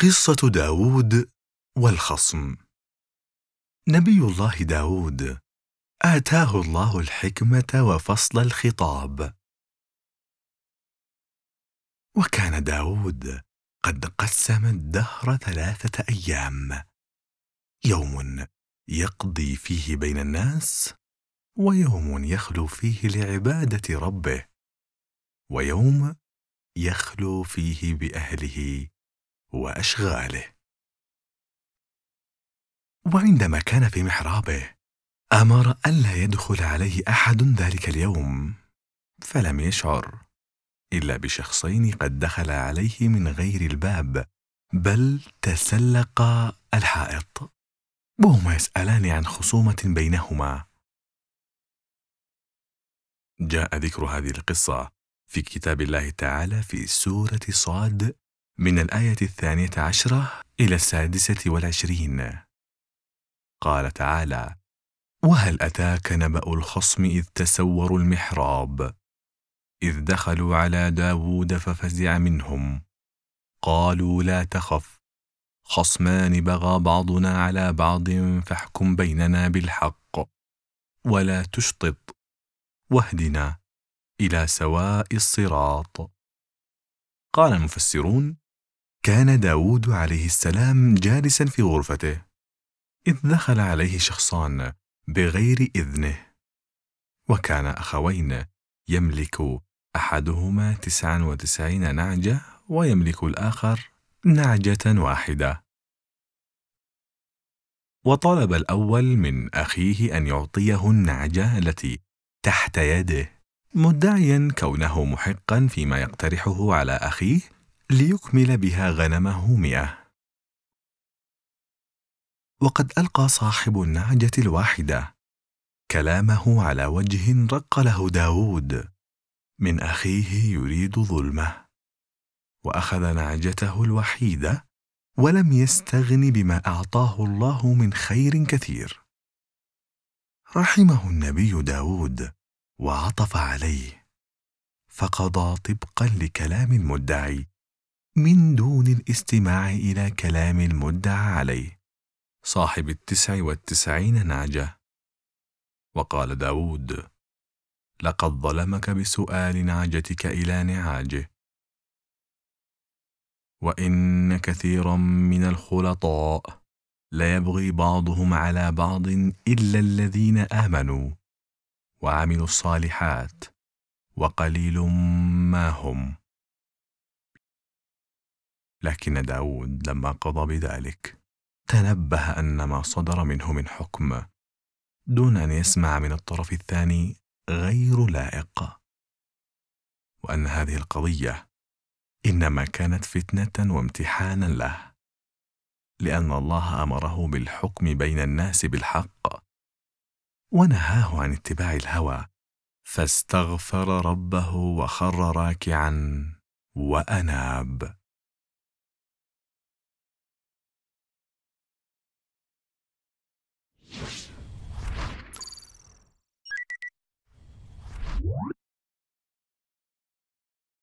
قصة داود والخصم نبي الله داود آتاه الله الحكمة وفصل الخطاب وكان داود قد قسم الدهر ثلاثة أيام يوم يقضي فيه بين الناس ويوم يخلو فيه لعبادة ربه ويوم يخلو فيه بأهله وأشغاله وعندما كان في محرابه أمر ألا يدخل عليه أحد ذلك اليوم فلم يشعر إلا بشخصين قد دخل عليه من غير الباب بل تسلق الحائط وهما يسألان عن خصومة بينهما جاء ذكر هذه القصة في كتاب الله تعالى في سورة صاد من الآية الثانية عشرة إلى السادسة والعشرين قال تعالى وهل أتاك نبأ الخصم إذ تسوروا المحراب إذ دخلوا على داود ففزع منهم قالوا لا تخف خصمان بغى بعضنا على بعض فاحكم بيننا بالحق ولا تشطط واهدنا إلى سواء الصراط قال المفسرون كان داود عليه السلام جالسا في غرفته إذ دخل عليه شخصان بغير إذنه وكان أخوين يملك أحدهما تسعا وتسعين نعجة ويملك الآخر نعجة واحدة وطلب الأول من أخيه أن يعطيه النعجة التي تحت يده مدعيا كونه محقا فيما يقترحه على أخيه ليكمل بها غنمه مئة وقد ألقى صاحب النعجة الواحدة كلامه على وجه رق له داود من أخيه يريد ظلمه وأخذ نعجته الوحيدة ولم يستغن بما أعطاه الله من خير كثير رحمه النبي داود وعطف عليه فقضى طبقا لكلام المدعي من دون الاستماع إلى كلام المدعى عليه صاحب التسع والتسعين نعجة وقال داود لقد ظلمك بسؤال نعجتك إلى نعاجه وإن كثيرا من الخلطاء ليبغي بعضهم على بعض إلا الذين آمنوا وعملوا الصالحات وقليل ما هم لكن داود لما قضى بذلك تنبه أن ما صدر منه من حكم دون أن يسمع من الطرف الثاني غير لائق وأن هذه القضية إنما كانت فتنة وامتحانا له لأن الله أمره بالحكم بين الناس بالحق ونهاه عن اتباع الهوى فاستغفر ربه وخر راكعا وأناب